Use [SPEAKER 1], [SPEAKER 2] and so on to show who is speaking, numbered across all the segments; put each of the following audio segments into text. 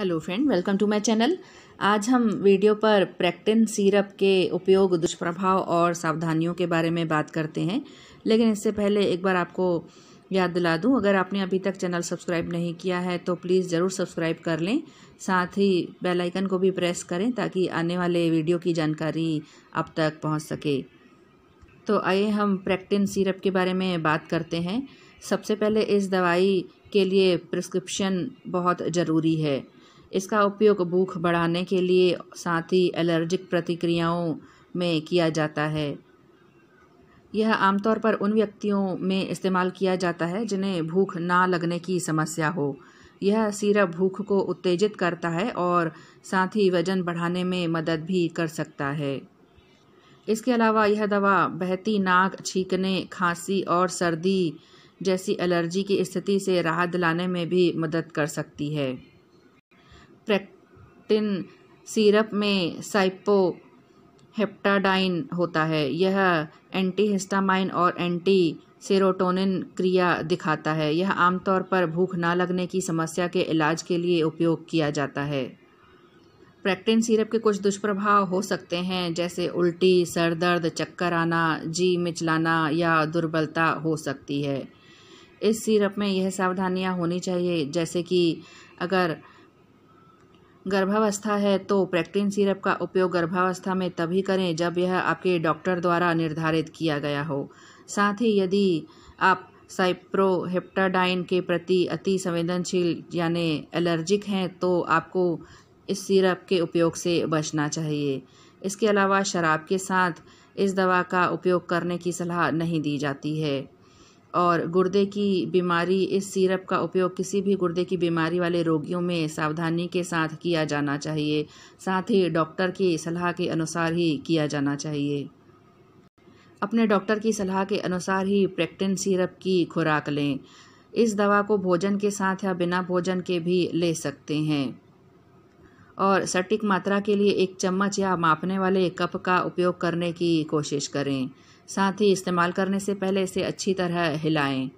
[SPEAKER 1] hello friend welcome to my channel आज हम video पर प्रैक्टिन सीरप के उपयोग दुष्प्रभाव और सावधानियों के बारे में बात करते हैं लेकिन इससे पहले एक बार आपको याद दिला दूं अगर आपने अभी तक चैनल सब्सक्राइब नहीं किया है तो प्लीज़ ज़रूर सब्सक्राइब कर लें साथ ही बेल आइकन को भी प्रेस करें ताकि आने वाले वीडियो की जानकारी आप तक पहुँच सके तो आइए हम प्रैक्टिन सीरप के बारे में बात करते हैं सबसे पहले इस दवाई के लिए प्रिस्क्रिप्शन बहुत ज़रूरी है इसका उपयोग भूख बढ़ाने के लिए साथ ही एलर्जिक प्रतिक्रियाओं में किया जाता है यह आमतौर पर उन व्यक्तियों में इस्तेमाल किया जाता है जिन्हें भूख ना लगने की समस्या हो यह सिरप भूख को उत्तेजित करता है और साथ ही वजन बढ़ाने में मदद भी कर सकता है इसके अलावा यह दवा बहती नाक छींकने खांसी और सर्दी जैसी एलर्जी की स्थिति से राहत दिलाने में भी मदद कर सकती है प्रेक्टिन सिरप में हेप्टाडाइन होता है यह एंटीहिस्टामाइन और एंटी सेरोटोनिन क्रिया दिखाता है यह आमतौर पर भूख ना लगने की समस्या के इलाज के लिए उपयोग किया जाता है प्रैक्टिन सिरप के कुछ दुष्प्रभाव हो सकते हैं जैसे उल्टी सर दर्द चक्कर आना जी मिचलाना या दुर्बलता हो सकती है इस सिरप में यह सावधानियां होनी चाहिए जैसे कि अगर गर्भावस्था है तो प्रैक्टिन सिरप का उपयोग गर्भावस्था में तभी करें जब यह आपके डॉक्टर द्वारा निर्धारित किया गया हो साथ ही यदि आप साइप्रोहेप्टाडाइन के प्रति अति संवेदनशील यानी एलर्जिक हैं तो आपको इस सिरप के उपयोग से बचना चाहिए इसके अलावा शराब के साथ इस दवा का उपयोग करने की सलाह नहीं दी जाती है और गुर्दे की बीमारी इस सिरप का उपयोग किसी भी गुर्दे की बीमारी वाले रोगियों में सावधानी के साथ किया जाना चाहिए साथ ही डॉक्टर की सलाह के अनुसार ही किया जाना चाहिए अपने डॉक्टर की सलाह के अनुसार ही प्रेक्टिन सिरप की खुराक लें इस दवा को भोजन के साथ या बिना भोजन के भी ले सकते हैं और सटीक मात्रा के लिए एक चम्मच या मापने वाले कप का उपयोग करने की कोशिश करें साथ ही इस्तेमाल करने से पहले इसे अच्छी तरह हिलाएं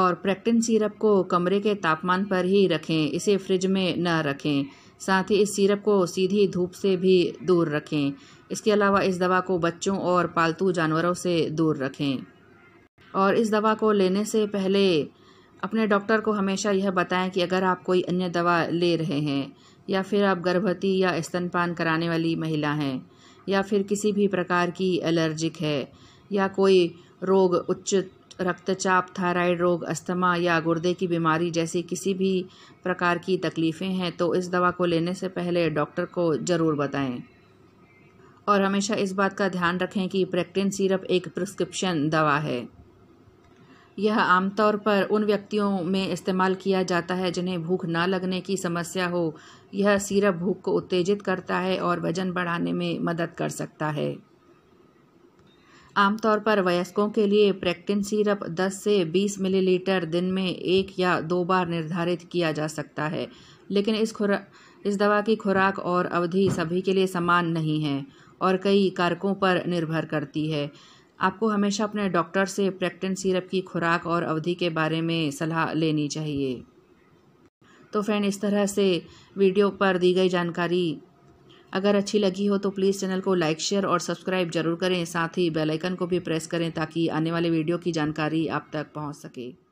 [SPEAKER 1] और प्रैक्टिन सिरप को कमरे के तापमान पर ही रखें इसे फ्रिज में न रखें साथ ही इस सिरप को सीधी धूप से भी दूर रखें इसके अलावा इस दवा को बच्चों और पालतू जानवरों से दूर रखें और इस दवा को लेने से पहले अपने डॉक्टर को हमेशा यह बताएं कि अगर आप कोई अन्य दवा ले रहे हैं या फिर आप गर्भवती या स्तनपान कराने वाली महिला हैं या फिर किसी भी प्रकार की एलर्जिक है या कोई रोग उच्च रक्तचाप थायराइड रोग अस्थमा या गुर्दे की बीमारी जैसी किसी भी प्रकार की तकलीफ़ें हैं तो इस दवा को लेने से पहले डॉक्टर को ज़रूर बताएं और हमेशा इस बात का ध्यान रखें कि प्रेक्टिन सिरप एक प्रिस्क्रिप्शन दवा है यह आमतौर पर उन व्यक्तियों में इस्तेमाल किया जाता है जिन्हें भूख न लगने की समस्या हो यह सिरप भूख को उत्तेजित करता है और वज़न बढ़ाने में मदद कर सकता है आमतौर पर वयस्कों के लिए प्रैक्टिन सिरप 10 से 20 मिलीलीटर दिन में एक या दो बार निर्धारित किया जा सकता है लेकिन इस खुरा इस दवा की खुराक और अवधि सभी के लिए समान नहीं है और कई कारकों पर निर्भर करती है आपको हमेशा अपने डॉक्टर से प्रैक्टन सिरप की खुराक और अवधि के बारे में सलाह लेनी चाहिए तो फ्रेंड इस तरह से वीडियो पर दी गई जानकारी अगर अच्छी लगी हो तो प्लीज़ चैनल को लाइक शेयर और सब्सक्राइब जरूर करें साथ ही बेल आइकन को भी प्रेस करें ताकि आने वाले वीडियो की जानकारी आप तक पहुंच सके